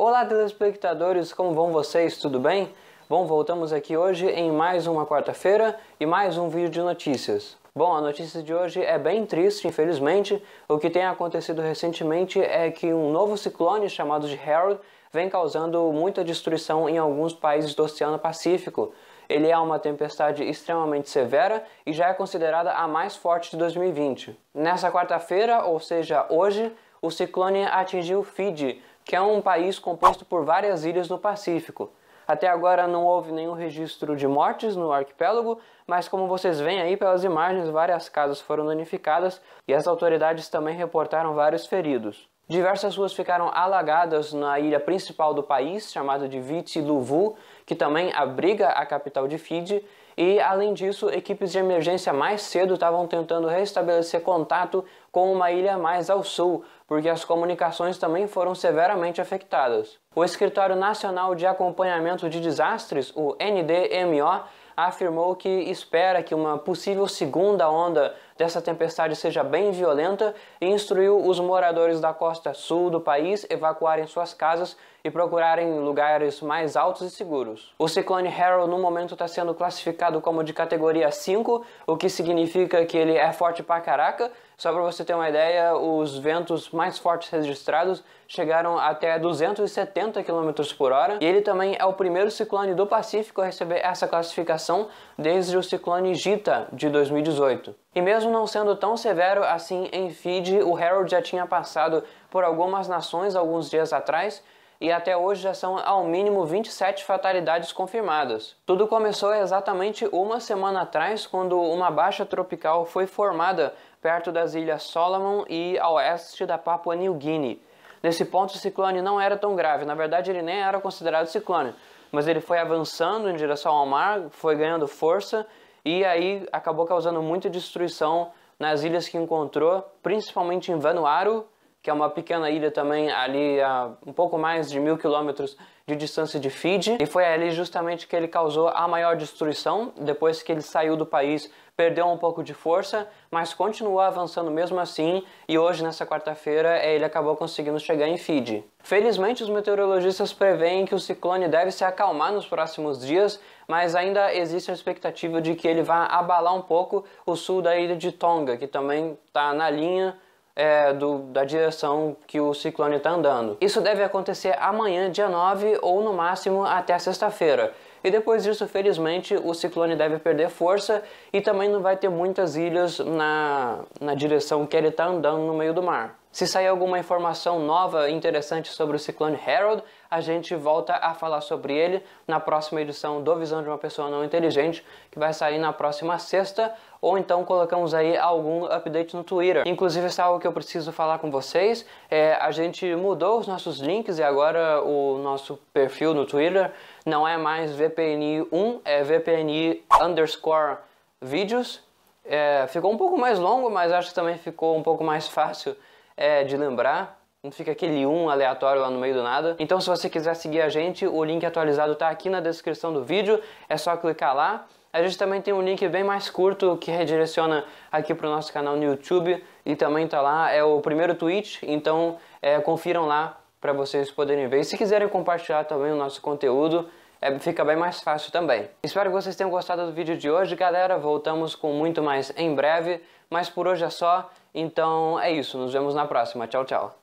Olá, telespectadores, como vão vocês? Tudo bem? Bom, voltamos aqui hoje em mais uma quarta-feira e mais um vídeo de notícias. Bom, a notícia de hoje é bem triste, infelizmente. O que tem acontecido recentemente é que um novo ciclone chamado de Harold vem causando muita destruição em alguns países do Oceano Pacífico. Ele é uma tempestade extremamente severa e já é considerada a mais forte de 2020. Nessa quarta-feira, ou seja, hoje, o ciclone atingiu Fiji, que é um país composto por várias ilhas no Pacífico. Até agora não houve nenhum registro de mortes no arquipélago, mas como vocês veem aí pelas imagens, várias casas foram danificadas e as autoridades também reportaram vários feridos. Diversas ruas ficaram alagadas na ilha principal do país, chamada de Viti Luvu, que também abriga a capital de Fiji, e além disso, equipes de emergência mais cedo estavam tentando restabelecer contato com uma ilha mais ao sul, porque as comunicações também foram severamente afetadas. O Escritório Nacional de Acompanhamento de Desastres, o NDMO, afirmou que espera que uma possível segunda onda dessa tempestade seja bem violenta e instruiu os moradores da costa sul do país evacuarem suas casas e procurarem lugares mais altos e seguros. O ciclone Harold no momento está sendo classificado como de categoria 5, o que significa que ele é forte pra caraca, só para você ter uma ideia, os ventos mais fortes registrados chegaram até 270 km por hora e ele também é o primeiro ciclone do Pacífico a receber essa classificação desde o ciclone Gita de 2018. E mesmo não sendo tão severo assim em Fiji, o Harold já tinha passado por algumas nações alguns dias atrás e até hoje já são ao mínimo 27 fatalidades confirmadas. Tudo começou exatamente uma semana atrás, quando uma baixa tropical foi formada perto das ilhas Solomon e a oeste da Papua New Guinea. Nesse ponto, o ciclone não era tão grave, na verdade, ele nem era considerado ciclone, mas ele foi avançando em direção ao mar, foi ganhando força e aí acabou causando muita destruição nas ilhas que encontrou, principalmente em Vanuatu, que é uma pequena ilha também ali a um pouco mais de mil quilômetros de distância de Fiji, e foi ali justamente que ele causou a maior destruição depois que ele saiu do país, perdeu um pouco de força, mas continuou avançando mesmo assim, e hoje nessa quarta-feira é, ele acabou conseguindo chegar em Fiji. Felizmente os meteorologistas preveem que o ciclone deve se acalmar nos próximos dias, mas ainda existe a expectativa de que ele vá abalar um pouco o sul da ilha de Tonga, que também está na linha é, do, da direção que o ciclone está andando. Isso deve acontecer amanhã, dia 9, ou no máximo até sexta-feira. E depois disso, felizmente, o ciclone deve perder força e também não vai ter muitas ilhas na, na direção que ele está andando no meio do mar. Se sair alguma informação nova e interessante sobre o ciclone Harold, a gente volta a falar sobre ele na próxima edição do Visão de uma Pessoa Não Inteligente, que vai sair na próxima sexta, ou então colocamos aí algum update no Twitter. Inclusive, isso é algo que eu preciso falar com vocês. É, a gente mudou os nossos links e agora o nosso perfil no Twitter não é mais VPNI1, é VPNI underscore vídeos. É, ficou um pouco mais longo, mas acho que também ficou um pouco mais fácil é, de lembrar. Não fica aquele um aleatório lá no meio do nada. Então se você quiser seguir a gente, o link atualizado está aqui na descrição do vídeo. É só clicar lá. A gente também tem um link bem mais curto que redireciona aqui para o nosso canal no YouTube e também está lá, é o primeiro tweet, então é, confiram lá para vocês poderem ver. E se quiserem compartilhar também o nosso conteúdo, é, fica bem mais fácil também. Espero que vocês tenham gostado do vídeo de hoje, galera. Voltamos com muito mais em breve, mas por hoje é só. Então é isso, nos vemos na próxima. Tchau, tchau.